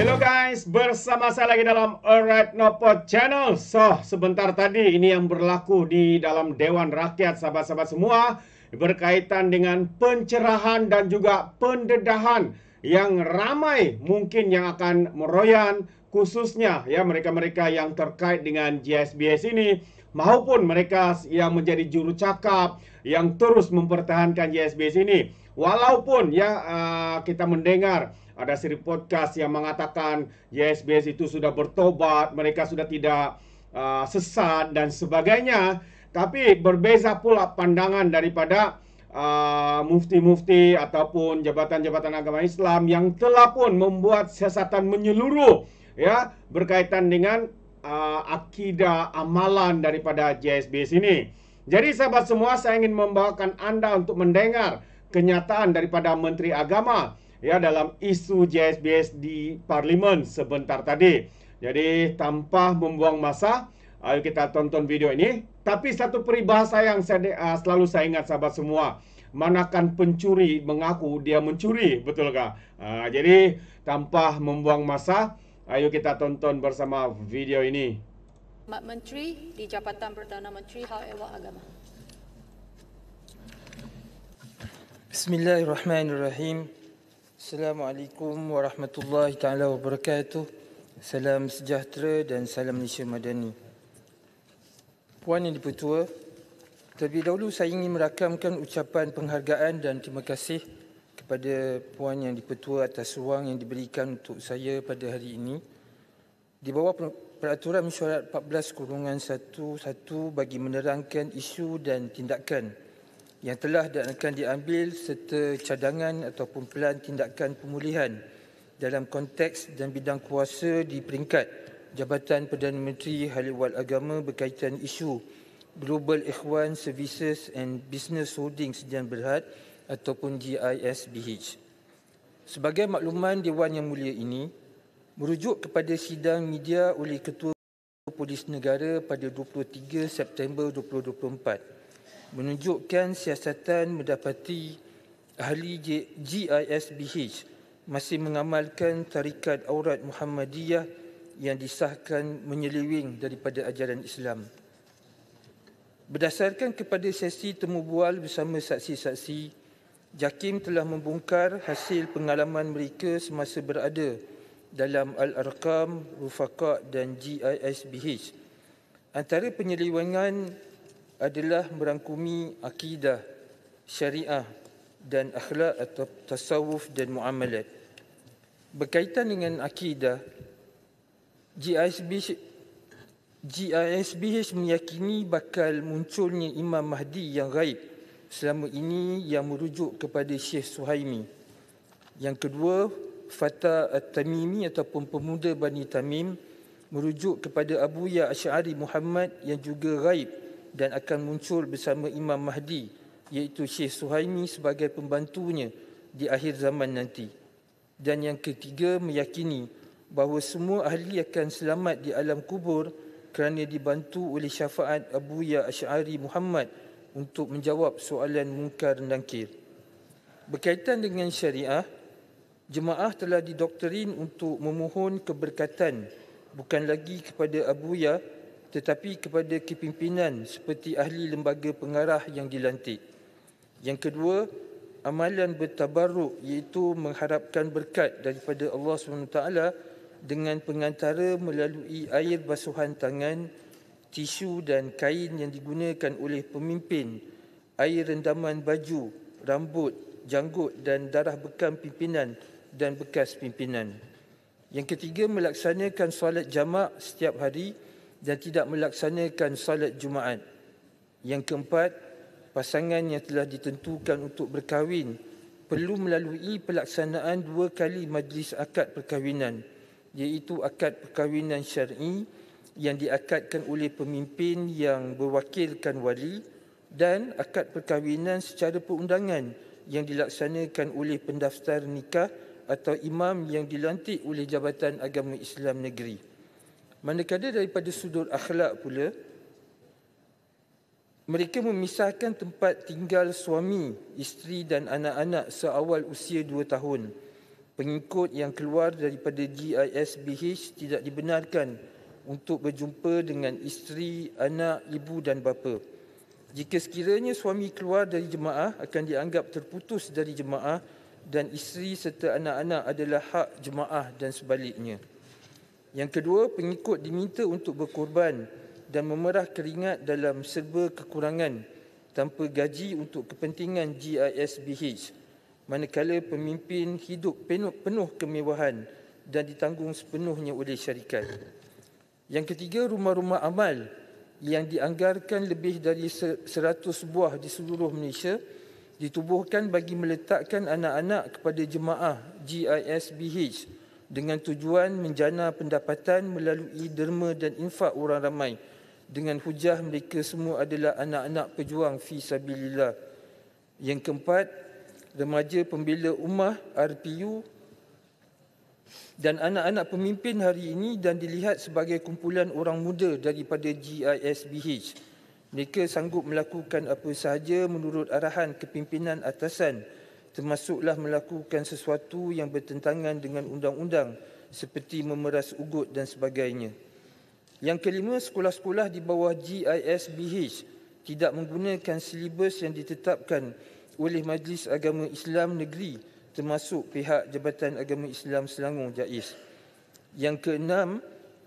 Hello guys, bersama saya lagi dalam Alright Pot Channel. So, sebentar tadi ini yang berlaku di dalam Dewan Rakyat sahabat-sahabat semua berkaitan dengan pencerahan dan juga pendedahan yang ramai mungkin yang akan meroyan khususnya ya mereka-mereka yang terkait dengan GSBS ini maupun mereka yang menjadi juru cakap yang terus mempertahankan GSBS ini walaupun ya uh, kita mendengar ada seri podcast yang mengatakan YSBS itu sudah bertobat, mereka sudah tidak uh, sesat dan sebagainya. Tapi berbeza pula pandangan daripada uh, mufti-mufti ataupun jabatan-jabatan agama Islam yang telah pun membuat siasatan menyeluruh ya berkaitan dengan uh, akidah amalan daripada JSBS ini. Jadi sahabat semua saya ingin membawakan anda untuk mendengar kenyataan daripada Menteri Agama ya dalam isu JSBS di parlimen sebentar tadi. Jadi tanpa membuang masa, ayo kita tonton video ini. Tapi satu peribahasa yang saya uh, selalu saya ingat sahabat semua, manakan pencuri mengaku dia mencuri, betulkah? Uh, jadi tanpa membuang masa, ayo kita tonton bersama video ini. Menteri di Jabatan Perdana Menteri Hal Ehwal Agama. Bismillahirrahmanirrahim. Assalamualaikum warahmatullahi taala wabarakatuh. Salam sejahtera dan salam Malaysia Madani. Puan yang dipertua, terlebih dahulu saya ingin merakamkan ucapan penghargaan dan terima kasih kepada puan yang dipertua atas ruang yang diberikan untuk saya pada hari ini. Di bawah peraturan mesyuarat 14 kurungan 11 bagi menerangkan isu dan tindakan yang telah dan akan diambil serta cadangan ataupun pelan tindakan pemulihan dalam konteks dan bidang kuasa di peringkat Jabatan Perdana Menteri Haliwal Agama berkaitan isu Global Ikhwan Services and Business Holdings Dian Berhad ataupun GISBH. Sebagai makluman Dewan Yang Mulia ini, merujuk kepada sidang media oleh Ketua Polis Negara pada 23 September 2024, menunjukkan siasatan mendapati ahli GISBH masih mengamalkan tarikat aurat Muhammadiyah yang disahkan menyeliwing daripada ajaran Islam. Berdasarkan kepada sesi temu bual bersama saksi-saksi, Jakim telah membongkar hasil pengalaman mereka semasa berada dalam Al-Arqam, Rufaqa dan GISBH. Antara penyelewengan adalah merangkumi akidah, syariah dan akhlak atau tasawuf dan muamalat. Berkaitan dengan akidah, GISB GISBH meyakini bakal munculnya Imam Mahdi yang gaib selama ini yang merujuk kepada Syekh Suhaimi. Yang kedua, Fata At-Tamimi ataupun pemuda Bani Tamim merujuk kepada Abu Ya Asy'ari Muhammad yang juga gaib dan akan muncul bersama Imam Mahdi iaitu Syekh Suhaimi sebagai pembantunya di akhir zaman nanti. Dan yang ketiga meyakini bahawa semua ahli akan selamat di alam kubur kerana dibantu oleh syafaat Abu Ya Asy'ari Muhammad untuk menjawab soalan mungkar nangkir. Berkaitan dengan syariah, jemaah telah didoktrin untuk memohon keberkatan bukan lagi kepada Abu Ya' tetapi kepada kepimpinan seperti ahli lembaga pengarah yang dilantik. Yang kedua, amalan bertabaruk iaitu mengharapkan berkat daripada Allah SWT dengan pengantara melalui air basuhan tangan, tisu dan kain yang digunakan oleh pemimpin, air rendaman baju, rambut, janggut dan darah bekam pimpinan dan bekas pimpinan. Yang ketiga, melaksanakan solat jamak setiap hari, dan tidak melaksanakan salat Jumaat. Yang keempat, pasangan yang telah ditentukan untuk berkahwin perlu melalui pelaksanaan dua kali majlis akad perkahwinan iaitu akad perkahwinan syar'i yang diakadkan oleh pemimpin yang berwakilkan wali dan akad perkahwinan secara perundangan yang dilaksanakan oleh pendaftar nikah atau imam yang dilantik oleh Jabatan Agama Islam Negeri. Manakala daripada sudut akhlak pula, mereka memisahkan tempat tinggal suami, isteri dan anak-anak seawal usia 2 tahun. Pengikut yang keluar daripada GISBH tidak dibenarkan untuk berjumpa dengan isteri, anak, ibu dan bapa. Jika sekiranya suami keluar dari jemaah, akan dianggap terputus dari jemaah dan isteri serta anak-anak adalah hak jemaah dan sebaliknya. Yang kedua, pengikut diminta untuk berkorban dan memerah keringat dalam serba kekurangan tanpa gaji untuk kepentingan GISBH. Manakala pemimpin hidup penuh, penuh kemewahan dan ditanggung sepenuhnya oleh syarikat. Yang ketiga, rumah-rumah amal yang dianggarkan lebih dari 100 buah di seluruh Malaysia ditubuhkan bagi meletakkan anak-anak kepada jemaah GISBH dengan tujuan menjana pendapatan melalui derma dan infak orang ramai dengan hujah mereka semua adalah anak-anak pejuang fi sabilillah. Yang keempat, remaja pembela ummah RPU dan anak-anak pemimpin hari ini dan dilihat sebagai kumpulan orang muda daripada GISBH. Mereka sanggup melakukan apa sahaja menurut arahan kepimpinan atasan termasuklah melakukan sesuatu yang bertentangan dengan undang-undang seperti memeras ugut dan sebagainya. Yang kelima, sekolah-sekolah di bawah GISBH tidak menggunakan silibus yang ditetapkan oleh Majlis Agama Islam Negeri termasuk pihak Jabatan Agama Islam Selangor JAIS. Yang keenam,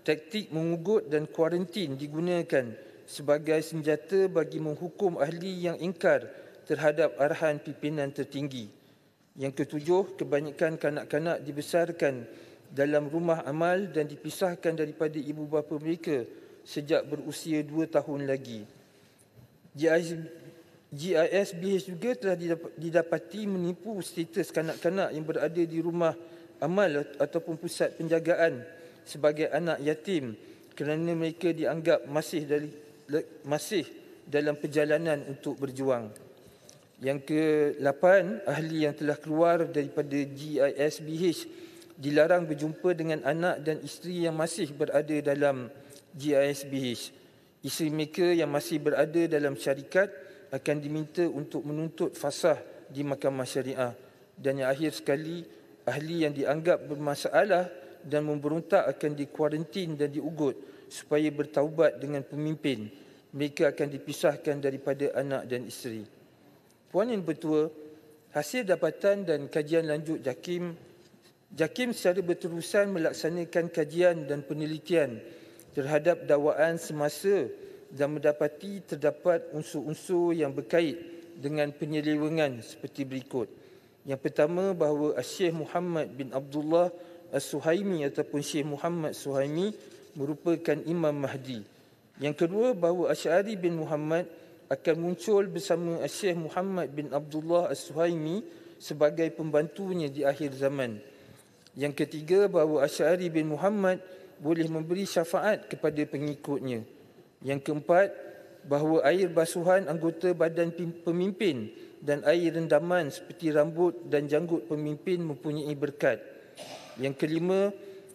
taktik mengugut dan kuarantin digunakan sebagai senjata bagi menghukum ahli yang ingkar terhadap arahan pimpinan tertinggi. Yang ketujuh, kebanyakan kanak-kanak dibesarkan dalam rumah amal dan dipisahkan daripada ibu bapa mereka sejak berusia dua tahun lagi. GISBH juga telah didapati menipu status kanak-kanak yang berada di rumah amal ataupun pusat penjagaan sebagai anak yatim kerana mereka dianggap masih dari masih dalam perjalanan untuk berjuang. Yang ke-8, ahli yang telah keluar daripada GISBH dilarang berjumpa dengan anak dan isteri yang masih berada dalam GISBH. Isteri mereka yang masih berada dalam syarikat akan diminta untuk menuntut fasah di mahkamah syariah. Dan yang akhir sekali, ahli yang dianggap bermasalah dan memberontak akan dikuarantin dan diugut supaya bertaubat dengan pemimpin. Mereka akan dipisahkan daripada anak dan isteri. Puan yang bertua, hasil dapatan dan kajian lanjut JAKIM, JAKIM secara berterusan melaksanakan kajian dan penelitian terhadap dakwaan semasa dan mendapati terdapat unsur-unsur yang berkait dengan penyelewengan seperti berikut. Yang pertama bahawa Syekh Muhammad bin Abdullah As-Suhaimi ataupun Syekh Muhammad Suhaimi merupakan Imam Mahdi. Yang kedua bahawa Asy'ari bin Muhammad akan muncul bersama Syekh Muhammad bin Abdullah As-Suhaimi sebagai pembantunya di akhir zaman. Yang ketiga bahawa Asy'ari bin Muhammad boleh memberi syafaat kepada pengikutnya. Yang keempat bahawa air basuhan anggota badan pemimpin dan air rendaman seperti rambut dan janggut pemimpin mempunyai berkat. Yang kelima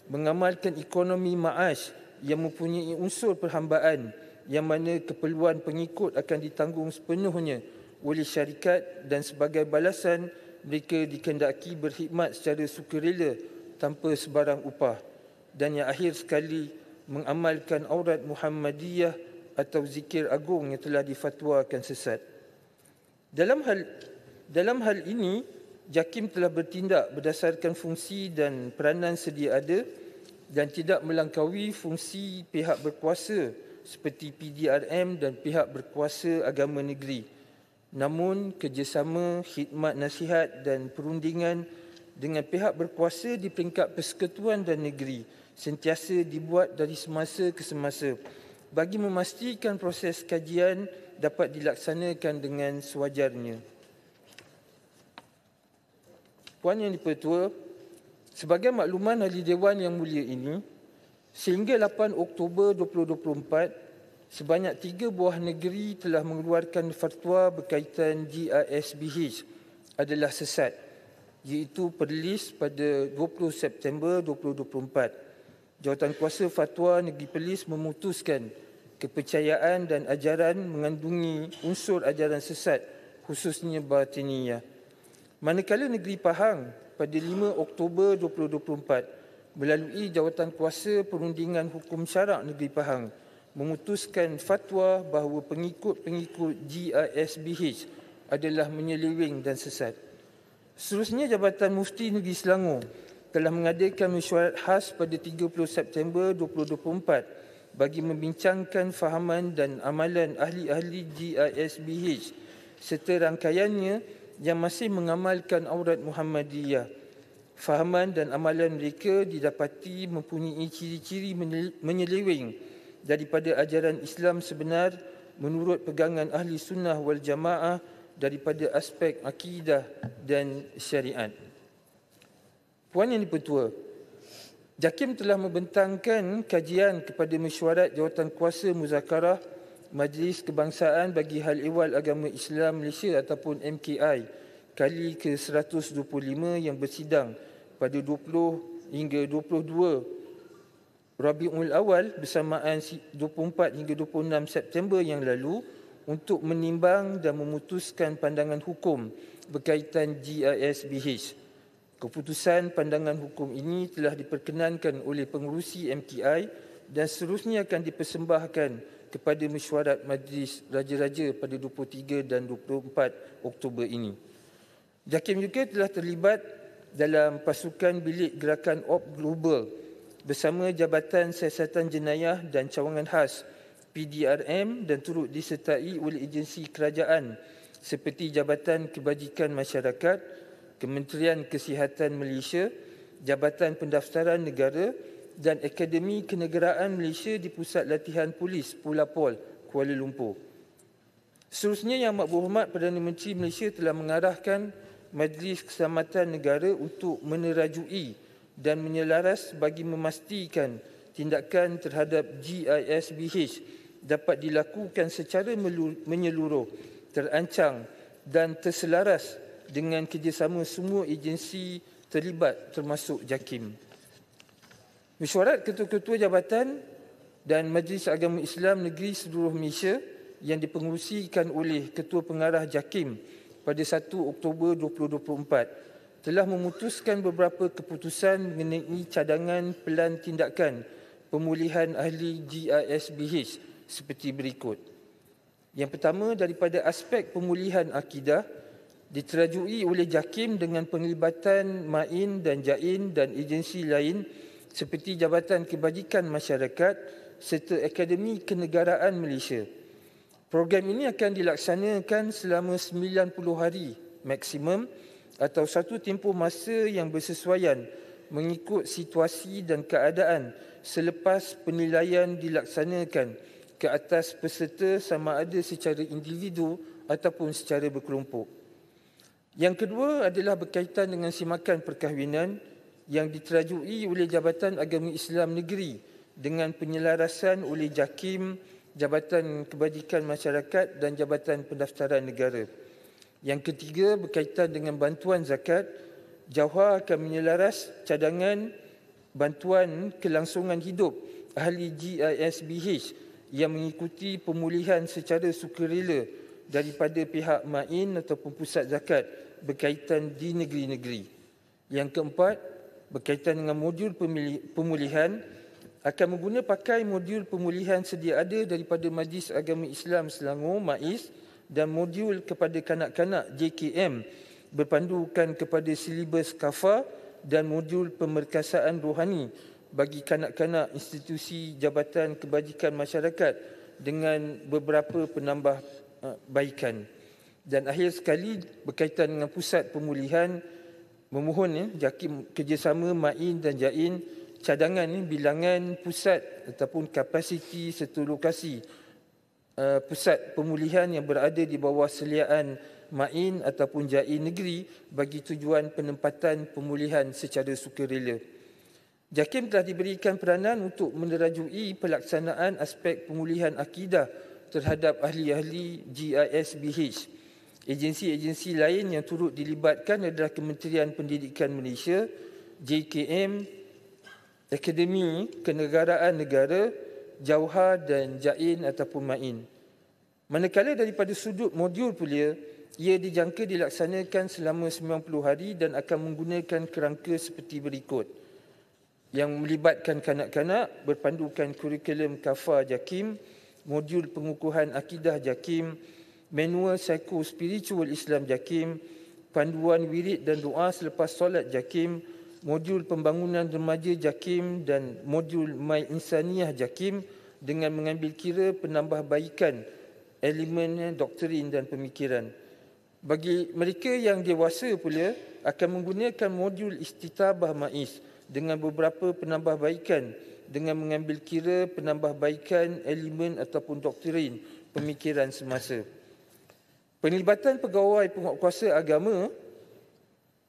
mengamalkan ekonomi ma'ash yang mempunyai unsur perhambaan yang mana keperluan pengikut akan ditanggung sepenuhnya oleh syarikat dan sebagai balasan mereka dikendaki berkhidmat secara sukarela tanpa sebarang upah dan yang akhir sekali mengamalkan aurat Muhammadiyah atau zikir agung yang telah difatwakan sesat. Dalam hal dalam hal ini, JAKIM telah bertindak berdasarkan fungsi dan peranan sedia ada dan tidak melangkaui fungsi pihak berkuasa seperti PDRM dan pihak berkuasa agama negeri. Namun, kerjasama, khidmat nasihat dan perundingan dengan pihak berkuasa di peringkat persekutuan dan negeri sentiasa dibuat dari semasa ke semasa bagi memastikan proses kajian dapat dilaksanakan dengan sewajarnya. Puan Yang di sebagai makluman ahli Dewan yang mulia ini, Sehingga 8 Oktober 2024, sebanyak tiga buah negeri telah mengeluarkan fatwa berkaitan GISBH adalah sesat iaitu Perlis pada 20 September 2024. Jawatan kuasa Fatwa Negeri Perlis memutuskan kepercayaan dan ajaran mengandungi unsur ajaran sesat khususnya Batiniyah. Manakala Negeri Pahang pada 5 Oktober 2024 melalui jawatan kuasa perundingan hukum syarak negeri Pahang memutuskan fatwa bahawa pengikut-pengikut GISBH adalah menyeliwing dan sesat. Seterusnya Jabatan Mufti Negeri Selangor telah mengadakan mesyuarat khas pada 30 September 2024 bagi membincangkan fahaman dan amalan ahli-ahli GISBH serta rangkaiannya yang masih mengamalkan aurat Muhammadiyah fahaman dan amalan mereka didapati mempunyai ciri-ciri menyeleweng daripada ajaran Islam sebenar menurut pegangan ahli sunnah wal jamaah daripada aspek akidah dan syariat. Puan yang dipertua, Jakim telah membentangkan kajian kepada mesyuarat jawatan kuasa muzakarah Majlis Kebangsaan bagi Hal Ehwal Agama Islam Malaysia ataupun MKI kali ke-125 yang bersidang pada 20 hingga 22 Rabiul Awal bersamaan 24 hingga 26 September yang lalu untuk menimbang dan memutuskan pandangan hukum berkaitan GISBH. Keputusan pandangan hukum ini telah diperkenankan oleh pengurusi MTI dan seterusnya akan dipersembahkan kepada mesyuarat Majlis Raja-Raja pada 23 dan 24 Oktober ini. Jakim juga telah terlibat dalam pasukan bilik gerakan op global bersama Jabatan Siasatan Jenayah dan Cawangan Khas PDRM dan turut disertai oleh agensi kerajaan seperti Jabatan Kebajikan Masyarakat, Kementerian Kesihatan Malaysia, Jabatan Pendaftaran Negara dan Akademi Kenegaraan Malaysia di Pusat Latihan Polis Pulau Pol Kuala Lumpur. Seterusnya Yang Amat Berhormat Perdana Menteri Malaysia telah mengarahkan Majlis Keselamatan Negara untuk menerajui dan menyelaras bagi memastikan tindakan terhadap GISBH dapat dilakukan secara menyeluruh, terancang dan terselaras dengan kerjasama semua agensi terlibat termasuk JAKIM. Mesyuarat Ketua-Ketua Jabatan dan Majlis Agama Islam Negeri Seluruh Malaysia yang dipengerusikan oleh Ketua Pengarah JAKIM pada 1 Oktober 2024 telah memutuskan beberapa keputusan mengenai cadangan pelan tindakan pemulihan ahli GISBH seperti berikut. Yang pertama daripada aspek pemulihan akidah diterajui oleh JAKIM dengan penglibatan MAIN dan JAIN dan agensi lain seperti Jabatan Kebajikan Masyarakat serta Akademi Kenegaraan Malaysia. Program ini akan dilaksanakan selama 90 hari maksimum atau satu tempoh masa yang bersesuaian mengikut situasi dan keadaan selepas penilaian dilaksanakan ke atas peserta sama ada secara individu ataupun secara berkelompok. Yang kedua adalah berkaitan dengan simakan perkahwinan yang diterajui oleh Jabatan Agama Islam Negeri dengan penyelarasan oleh JAKIM Jabatan Kebajikan Masyarakat dan Jabatan Pendaftaran Negara. Yang ketiga berkaitan dengan bantuan zakat, Jawhar akan menyelaras cadangan bantuan kelangsungan hidup ahli GISBH yang mengikuti pemulihan secara sukarela daripada pihak main ataupun pusat zakat berkaitan di negeri-negeri. Yang keempat, berkaitan dengan modul pemulihan, akan mengguna pakai modul pemulihan sedia ada daripada Majlis Agama Islam Selangor MAIS dan modul kepada kanak-kanak JKM berpandukan kepada silibus KAFA dan modul pemerkasaan rohani bagi kanak-kanak institusi Jabatan Kebajikan Masyarakat dengan beberapa penambah eh, baikan. Dan akhir sekali berkaitan dengan pusat pemulihan memohon ya, kerjasama MAIN dan JAIN cadangan ini bilangan pusat ataupun kapasiti satu lokasi eh, pusat pemulihan yang berada di bawah seliaan main ataupun jai negeri bagi tujuan penempatan pemulihan secara sukarela. Jakim telah diberikan peranan untuk menerajui pelaksanaan aspek pemulihan akidah terhadap ahli-ahli GISBH. Agensi-agensi lain yang turut dilibatkan adalah Kementerian Pendidikan Malaysia, JKM, akademi kenegaraan negara jauha dan Jain ataupun Main. Manakala daripada sudut modul pula, ia dijangka dilaksanakan selama 90 hari dan akan menggunakan kerangka seperti berikut yang melibatkan kanak-kanak berpandukan kurikulum Kafa Jakim, modul pengukuhan akidah Jakim, manual psycho spiritual Islam Jakim, panduan wirid dan doa selepas solat Jakim, modul pembangunan remaja JAKIM dan modul My Insaniah JAKIM dengan mengambil kira penambahbaikan elemen eh, doktrin dan pemikiran. Bagi mereka yang dewasa pula akan menggunakan modul Istitabah Ma'is dengan beberapa penambahbaikan dengan mengambil kira penambahbaikan elemen ataupun doktrin pemikiran semasa. Penglibatan pegawai penguatkuasa agama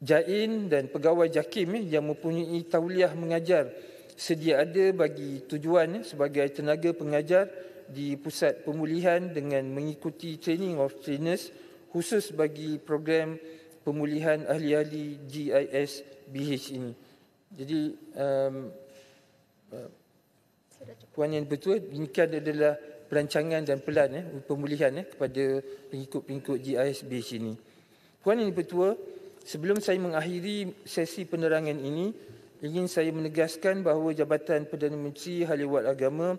Jain dan pegawai Jakim yang mempunyai tauliah mengajar sedia ada bagi tujuan eh, sebagai tenaga pengajar di pusat pemulihan dengan mengikuti training of trainers khusus bagi program pemulihan ahli-ahli GIS BH ini. Jadi um, uh, Puan yang betul, demikian adalah perancangan dan pelan eh, pemulihan eh, kepada pengikut-pengikut GIS BH ini. Puan yang betul, Sebelum saya mengakhiri sesi penerangan ini, ingin saya menegaskan bahawa Jabatan Perdana Menteri Haliwat Agama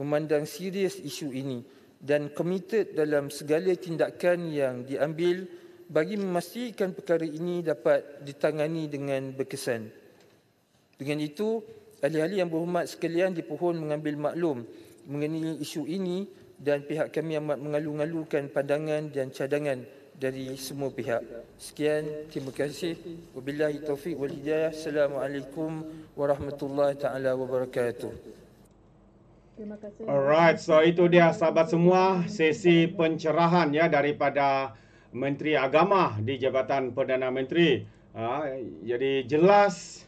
memandang serius isu ini dan komited dalam segala tindakan yang diambil bagi memastikan perkara ini dapat ditangani dengan berkesan. Dengan itu, ahli-ahli yang berhormat sekalian dipohon mengambil maklum mengenai isu ini dan pihak kami amat mengalu-ngalukan pandangan dan cadangan dari semua pihak. Sekian, terima kasih. Wabillahi taufiq wal hidayah. Assalamualaikum warahmatullahi taala wabarakatuh. Alright, so itu dia sahabat semua sesi pencerahan ya daripada Menteri Agama di Jabatan Perdana Menteri. Ha, jadi jelas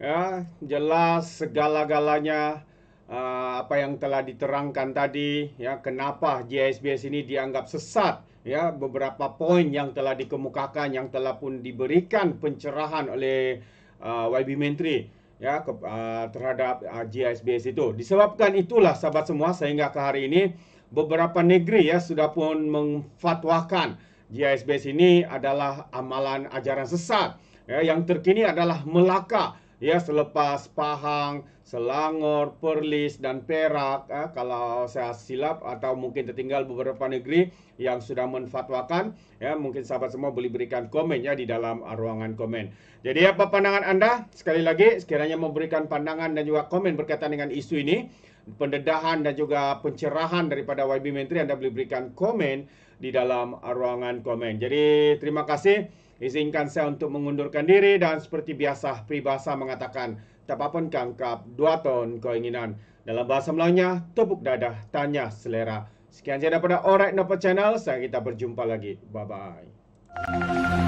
ya, jelas segala-galanya Ah, apa yang telah diterangkan tadi ya kenapa JSBS ini dianggap sesat ya beberapa poin yang telah dikemukakan yang telah pun diberikan pencerahan oleh uh, ah, YB Menteri ya ke, uh, terhadap uh, JSBS itu disebabkan itulah sahabat semua sehingga ke hari ini beberapa negeri ya sudah pun memfatwakan JSBS ini adalah amalan ajaran sesat ya yang terkini adalah Melaka Ya selepas Pahang, Selangor, Perlis dan Perak eh, kalau saya silap atau mungkin tertinggal beberapa negeri yang sudah menfatwakan ya mungkin sahabat semua boleh berikan komen ya di dalam ruangan komen. Jadi apa pandangan Anda? Sekali lagi sekiranya memberikan pandangan dan juga komen berkaitan dengan isu ini pendedahan dan juga pencerahan daripada YB Menteri anda boleh berikan komen di dalam ruangan komen. Jadi terima kasih izinkan saya untuk mengundurkan diri dan seperti biasa peribahasa mengatakan tak apa pun kangkap dua ton keinginan. Dalam bahasa Melayunya, tepuk dadah, tanya selera. Sekian saja daripada Alright Nopo Channel, saya kita berjumpa lagi. Bye-bye.